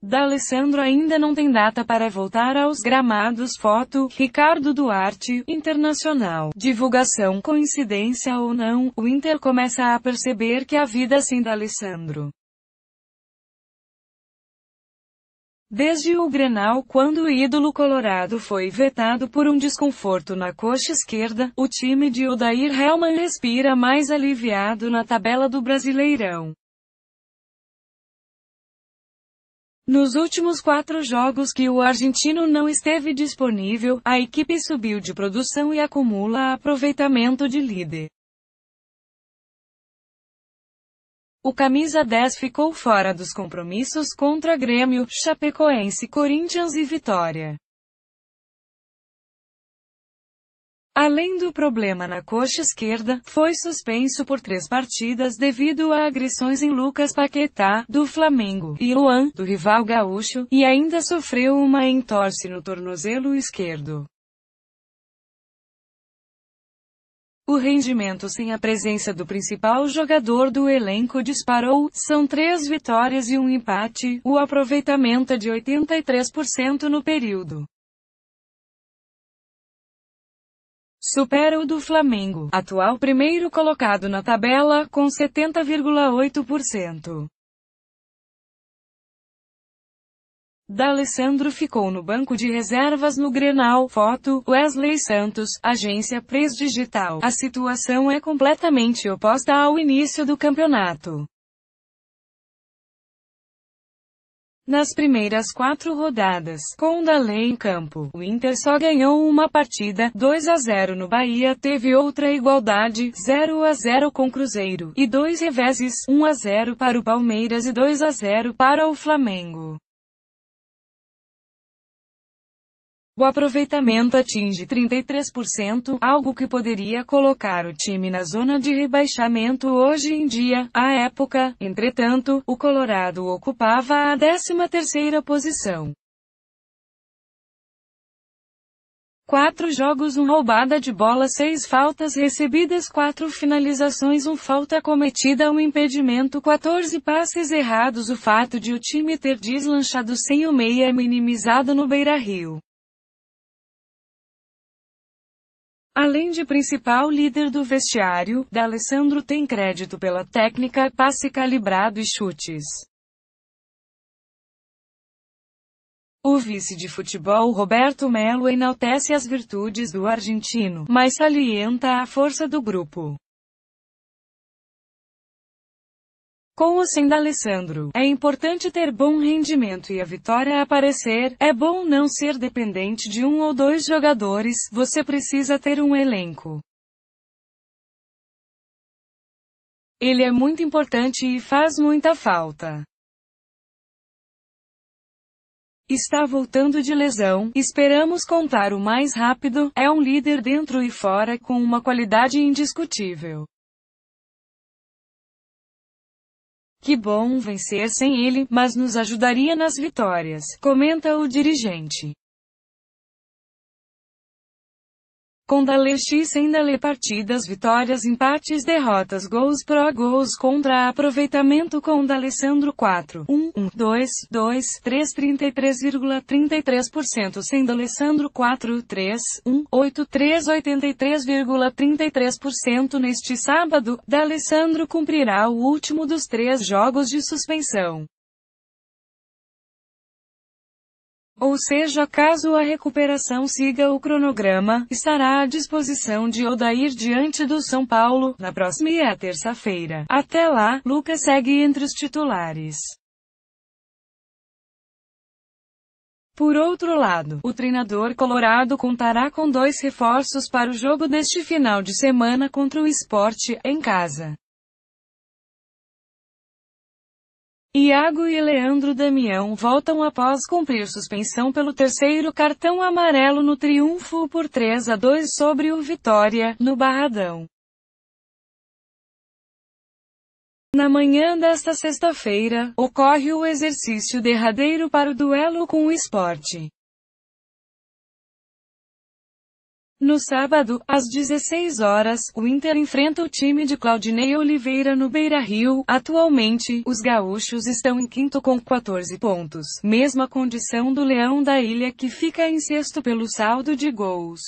D'Alessandro ainda não tem data para voltar aos gramados foto, Ricardo Duarte, Internacional. Divulgação coincidência ou não, o Inter começa a perceber que a vida sem D'Alessandro. Desde o Grenal quando o ídolo colorado foi vetado por um desconforto na coxa esquerda, o time de Odair Helman respira mais aliviado na tabela do Brasileirão. Nos últimos quatro jogos que o argentino não esteve disponível, a equipe subiu de produção e acumula aproveitamento de líder. O camisa 10 ficou fora dos compromissos contra Grêmio, Chapecoense, Corinthians e Vitória. Além do problema na coxa esquerda, foi suspenso por três partidas devido a agressões em Lucas Paquetá, do Flamengo, e Luan, do rival gaúcho, e ainda sofreu uma entorse no tornozelo esquerdo. O rendimento sem a presença do principal jogador do elenco disparou, são três vitórias e um empate, o aproveitamento é de 83% no período. supera o do Flamengo, atual primeiro colocado na tabela, com 70,8%. D'Alessandro ficou no banco de reservas no Grenal. Foto, Wesley Santos, agência Press Digital. A situação é completamente oposta ao início do campeonato. Nas primeiras quatro rodadas, com Daley em campo, o Inter só ganhou uma partida, 2 a 0 no Bahia, teve outra igualdade, 0 a 0 com Cruzeiro, e dois reveses, 1 a 0 para o Palmeiras e 2 a 0 para o Flamengo. O aproveitamento atinge 33%, algo que poderia colocar o time na zona de rebaixamento hoje em dia. À época, entretanto, o Colorado ocupava a 13ª posição. Quatro jogos, 1 roubada de bola, seis faltas recebidas, quatro finalizações, 1 falta cometida, um impedimento, 14 passes errados. O fato de o time ter deslanchado sem o meia é minimizado no Beira-Rio. Além de principal líder do vestiário, D'Alessandro tem crédito pela técnica, passe calibrado e chutes. O vice de futebol Roberto Melo enaltece as virtudes do argentino, mas salienta a força do grupo. Com o Senda Alessandro, é importante ter bom rendimento e a vitória aparecer. É bom não ser dependente de um ou dois jogadores, você precisa ter um elenco. Ele é muito importante e faz muita falta. Está voltando de lesão, esperamos contar o mais rápido. É um líder dentro e fora com uma qualidade indiscutível. Que bom vencer sem ele, mas nos ajudaria nas vitórias, comenta o dirigente. Condalê X Endalê partidas vitórias empates derrotas gols Pro gols contra aproveitamento com D'Alessandro 4 1 1 2 2 3 33,33% sem D'Alessandro 4 3 1 8 3 83,33% neste sábado D'Alessandro cumprirá o último dos três jogos de suspensão Ou seja, caso a recuperação siga o cronograma, estará à disposição de Odair diante do São Paulo, na próxima terça-feira. Até lá, Lucas segue entre os titulares. Por outro lado, o treinador colorado contará com dois reforços para o jogo deste final de semana contra o esporte, em casa. Iago e Leandro Damião voltam após cumprir suspensão pelo terceiro cartão amarelo no triunfo por 3 a 2 sobre o Vitória, no Barradão. Na manhã desta sexta-feira, ocorre o exercício derradeiro para o duelo com o esporte. No sábado, às 16 horas, o Inter enfrenta o time de Claudinei Oliveira no Beira-Rio. Atualmente, os gaúchos estão em quinto com 14 pontos, mesma condição do Leão da Ilha que fica em sexto pelo saldo de gols.